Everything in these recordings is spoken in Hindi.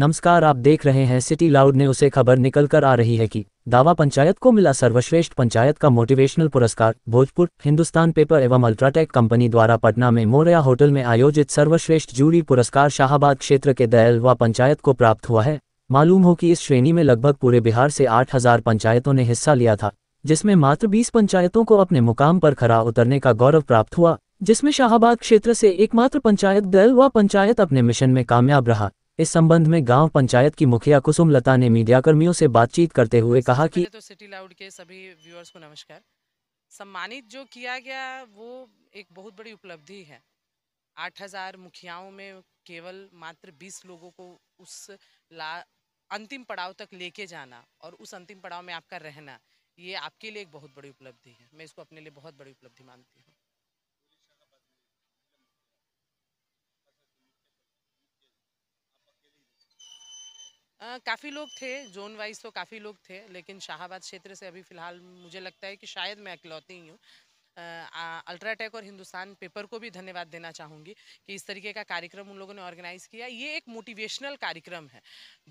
नमस्कार आप देख रहे हैं सिटी लाउड ने उसे खबर निकल कर आ रही है कि दावा पंचायत को मिला सर्वश्रेष्ठ पंचायत का मोटिवेशनल पुरस्कार भोजपुर हिंदुस्तान पेपर एवं अल्ट्राटेक कंपनी द्वारा पटना में मोरिया होटल में आयोजित सर्वश्रेष्ठ जूरी पुरस्कार शाहबाद क्षेत्र के व पंचायत को प्राप्त हुआ है मालूम हो कि इस श्रेणी में लगभग पूरे बिहार से आठ पंचायतों ने हिस्सा लिया था जिसमें मात्र बीस पंचायतों को अपने मुकाम पर खरा उतरने का गौरव प्राप्त हुआ जिसमें शाहबाद क्षेत्र से एकमात्र पंचायत व पंचायत अपने मिशन में कामयाब रहा इस संबंध में गांव पंचायत की मुखिया कुसुम लता ने मीडियाकर्मियों से बातचीत करते हुए कहा कि तो सिटी लाउड के सभी व्यूअर्स को नमस्कार सम्मानित जो किया गया वो एक बहुत बड़ी उपलब्धि है 8000 मुखियाओं में केवल मात्र 20 लोगों को उस ला अंतिम पड़ाव तक लेके जाना और उस अंतिम पड़ाव में आपका रहना ये आपके लिए एक बहुत बड़ी उपलब्धि है मैं इसको अपने लिए बहुत बड़ी उपलब्धि मानती हूँ काफ़ी लोग थे जोन वाइज तो काफ़ी लोग थे लेकिन शाहबाद क्षेत्र से अभी फ़िलहाल मुझे लगता है कि शायद मैं अकलौती ही हूँ अल्ट्राटेक और हिंदुस्तान पेपर को भी धन्यवाद देना चाहूँगी कि इस तरीके का कार्यक्रम उन लोगों ने ऑर्गेनाइज़ किया ये एक मोटिवेशनल कार्यक्रम है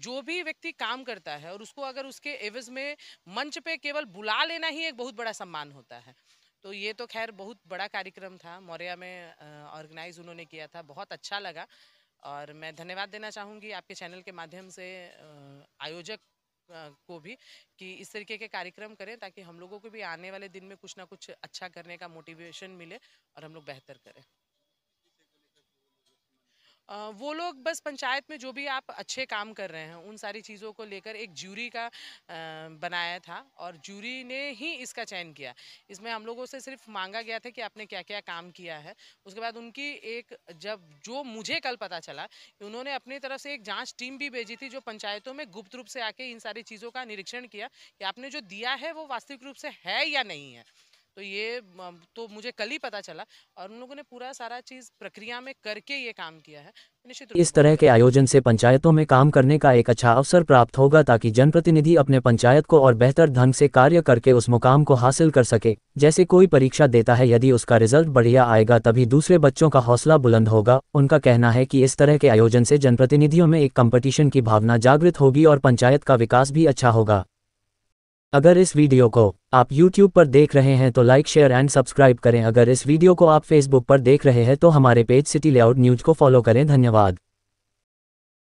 जो भी व्यक्ति काम करता है और उसको अगर उसके एवज में मंच पे केवल बुला लेना ही एक बहुत बड़ा सम्मान होता है तो ये तो खैर बहुत बड़ा कार्यक्रम था मौर्या में ऑर्गेनाइज उन्होंने किया था बहुत अच्छा लगा और मैं धन्यवाद देना चाहूँगी आपके चैनल के माध्यम से आयोजक को भी कि इस तरीके के कार्यक्रम करें ताकि हम लोगों को भी आने वाले दिन में कुछ ना कुछ अच्छा करने का मोटिवेशन मिले और हम लोग बेहतर करें वो लोग बस पंचायत में जो भी आप अच्छे काम कर रहे हैं उन सारी चीज़ों को लेकर एक ज्यूरी का बनाया था और ज्यूरी ने ही इसका चयन किया इसमें हम लोगों से सिर्फ मांगा गया था कि आपने क्या क्या काम किया है उसके बाद उनकी एक जब जो मुझे कल पता चला कि उन्होंने अपनी तरफ से एक जाँच टीम भी भेजी थी जो पंचायतों में गुप्त रूप से आके इन सारी चीज़ों का निरीक्षण किया कि आपने जो दिया है वो वास्तविक रूप से है या नहीं है तो ये तो मुझे कल ही पता चला और उन लोगों ने पूरा सारा चीज़ प्रक्रिया में करके ये काम किया है इस तरह के आयोजन से पंचायतों में काम करने का एक अच्छा अवसर प्राप्त होगा ताकि जनप्रतिनिधि अपने पंचायत को और बेहतर ढंग से कार्य करके उस मुकाम को हासिल कर सके जैसे कोई परीक्षा देता है यदि उसका रिजल्ट बढ़िया आएगा तभी दूसरे बच्चों का हौसला बुलंद होगा उनका कहना है कि इस तरह के आयोजन से जनप्रतिनिधियों में एक कंपटीशन की भावना जागृत होगी और पंचायत का विकास भी अच्छा होगा अगर इस वीडियो को आप YouTube पर देख रहे हैं तो लाइक शेयर एंड सब्सक्राइब करें अगर इस वीडियो को आप Facebook पर देख रहे हैं तो हमारे पेज सिटी लेआउट न्यूज को फॉलो करें धन्यवाद